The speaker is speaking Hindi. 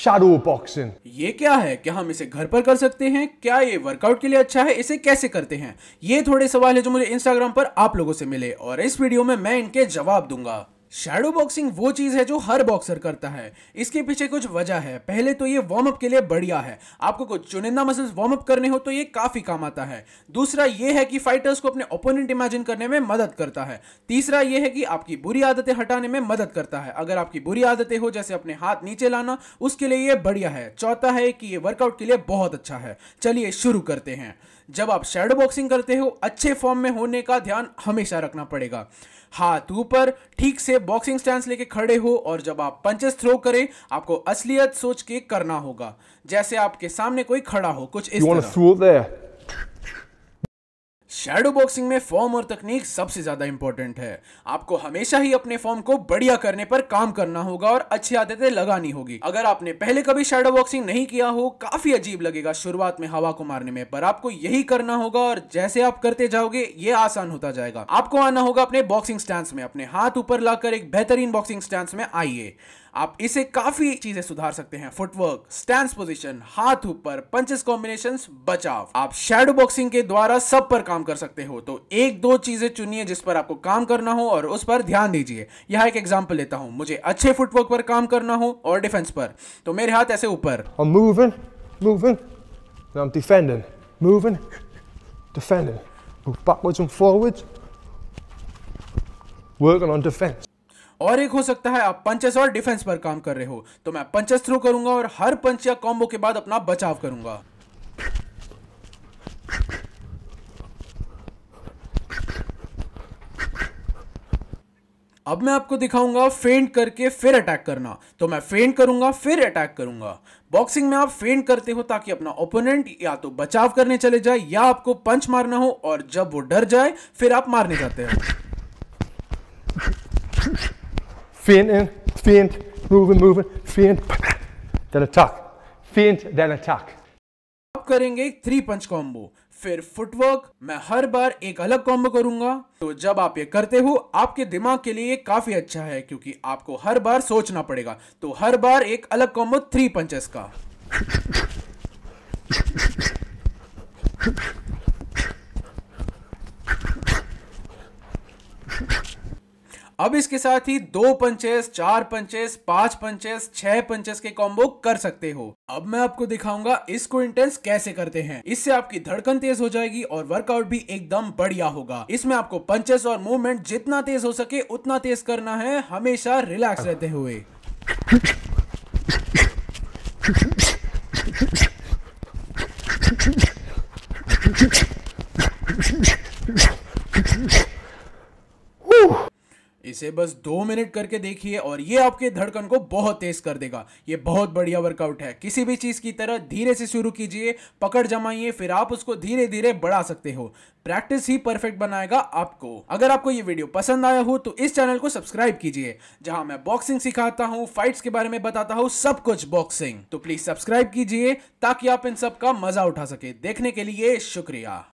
शाडो बॉक्सिंग ये क्या है क्या हम इसे घर पर कर सकते हैं क्या ये वर्कआउट के लिए अच्छा है इसे कैसे करते हैं ये थोड़े सवाल है जो मुझे इंस्टाग्राम पर आप लोगों से मिले और इस वीडियो में मैं इनके जवाब दूंगा शेडो बॉक्सिंग वो चीज़ है जो हर बॉक्सर करता है इसके पीछे कुछ वजह है पहले तो ये वार्म अप के लिए बढ़िया है आपको कुछ चुनिंदा मसल्स वार्म अप करने हो तो ये काफ़ी काम आता है दूसरा ये है कि फाइटर्स को अपने ओपोनेंट इमेजिन करने में मदद करता है तीसरा ये है कि आपकी बुरी आदतें हटाने में मदद करता है अगर आपकी बुरी आदतें हो जैसे अपने हाथ नीचे लाना उसके लिए ये बढ़िया है चौथा है कि ये वर्कआउट के लिए बहुत अच्छा है चलिए शुरू करते हैं जब आप शेडो बॉक्सिंग करते हो अच्छे फॉर्म में होने का ध्यान हमेशा रखना पड़ेगा हाथ ऊपर ठीक से बॉक्सिंग स्टैंड लेके खड़े हो और जब आप पंचेस थ्रो करें आपको असलियत सोच के करना होगा जैसे आपके सामने कोई खड़ा हो कुछ इस तरह शैडो बॉक्सिंग में फॉर्म और तकनीक सबसे ज्यादा इंपॉर्टेंट है आपको हमेशा ही अपने फॉर्म को बढ़िया करने पर काम करना होगा और अच्छी आदतें लगानी होगी अगर आपने पहले कभी शैडो बॉक्सिंग नहीं किया हो काफी अजीब लगेगा शुरुआत में हवा को मारने में पर आपको यही करना होगा और जैसे आप करते जाओगे ये आसान होता जाएगा आपको आना होगा अपने बॉक्सिंग स्टैंड में अपने हाथ ऊपर लाकर एक बेहतरीन बॉक्सिंग स्टैंड में आइए आप इसे काफी चीजें सुधार सकते हैं फुटवर्क स्टैंड पोजिशन हाथ ऊपर पंचेस कॉम्बिनेशन बचाव आप शेडो बॉक्सिंग के द्वारा सब पर काम कर सकते हो तो एक दो चीजें चुनिए जिस पर आपको काम करना हो और उस पर ध्यान दीजिए यह एक एग्जाम्पल लेता हूं मुझे अच्छे फुटवर्क पर काम करना हो और डिफेंस पर तो मेरे हाथ ऐसे ऊपर defending, backwards and forwards, working on defense. और एक हो सकता है आप पंचेस और डिफेंस पर काम कर रहे हो तो मैं पंचेस थ्रो करूंगा और हर पंच या कॉम्बो के बाद अपना बचाव करूंगा अब मैं आपको दिखाऊंगा फेंट करके फिर अटैक करना तो मैं फेंट करूंगा फिर अटैक करूंगा बॉक्सिंग में आप फेंट करते हो ताकि अपना ओपोनेंट या तो बचाव करने चले जाए या आपको पंच मारना हो और जब वो डर जाए फिर आप मारने जाते हो Feint in, feint, moving, moving, feint, then attack. Feint, then attack. अब करेंगे थ्री पंच कॉम्बो फिर फुटवर्क मैं हर बार एक अलग कॉम्बो करूंगा तो जब आप ये करते हो आपके दिमाग के लिए काफी अच्छा है क्योंकि आपको हर बार सोचना पड़ेगा तो हर बार एक अलग कॉम्बो थ्री पंचेस का अब इसके साथ ही दो पंचेस चार पंचेस पांच पंचेस छह पंचेस के कॉम्बो कर सकते हो अब मैं आपको दिखाऊंगा इसको इंटेंस कैसे करते हैं इससे आपकी धड़कन तेज हो जाएगी और वर्कआउट भी एकदम बढ़िया होगा इसमें आपको पंचेस और मूवमेंट जितना तेज हो सके उतना तेज करना है हमेशा रिलैक्स रहते हुए इसे बस दो मिनट करके देखिए और ये आपके धड़कन को बहुत तेज कर देगा ये बहुत बढ़िया वर्कआउट है किसी भी चीज़ की तरह धीरे से शुरू कीजिए पकड़ जमाइए फिर आप उसको धीरे धीरे बढ़ा सकते हो प्रैक्टिस ही परफेक्ट बनाएगा आपको अगर आपको ये वीडियो पसंद आया हो तो इस चैनल को सब्सक्राइब कीजिए जहां मैं बॉक्सिंग सिखाता हूँ फाइट्स के बारे में बताता हूँ सब कुछ बॉक्सिंग तो प्लीज सब्सक्राइब कीजिए ताकि आप इन सब का मजा उठा सके देखने के लिए शुक्रिया